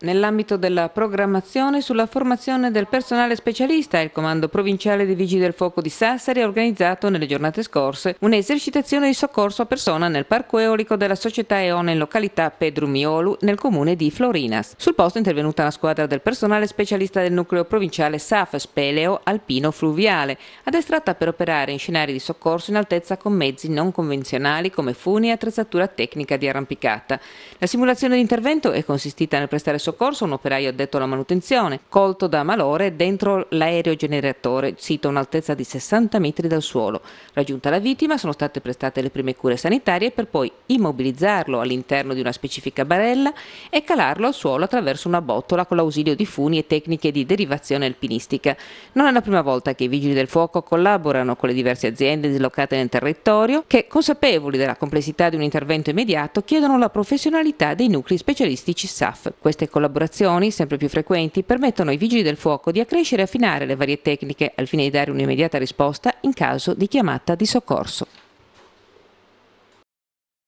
Nell'ambito della programmazione sulla formazione del personale specialista, il Comando Provinciale dei Vigili del Fuoco di Sassari ha organizzato nelle giornate scorse un'esercitazione di soccorso a persona nel parco eolico della società EONE in località Pedrumiolu nel comune di Florinas. Sul posto è intervenuta la squadra del personale specialista del nucleo provinciale SAF Speleo Alpino Fluviale, addestrata per operare in scenari di soccorso in altezza con mezzi non convenzionali come funi e attrezzatura tecnica di arrampicata. La simulazione di intervento è consistita nel prestare soccorso un operaio addetto alla manutenzione, colto da malore dentro l'aereo generatore, sito a un'altezza di 60 metri dal suolo. Raggiunta la vittima sono state prestate le prime cure sanitarie per poi immobilizzarlo all'interno di una specifica barella e calarlo al suolo attraverso una botola con l'ausilio di funi e tecniche di derivazione alpinistica. Non è la prima volta che i vigili del fuoco collaborano con le diverse aziende dislocate nel territorio che, consapevoli della complessità di un intervento immediato, chiedono la professionalità dei nuclei specialistici SAF. Queste Collaborazioni sempre più frequenti permettono ai vigili del fuoco di accrescere e affinare le varie tecniche al fine di dare un'immediata risposta in caso di chiamata di soccorso.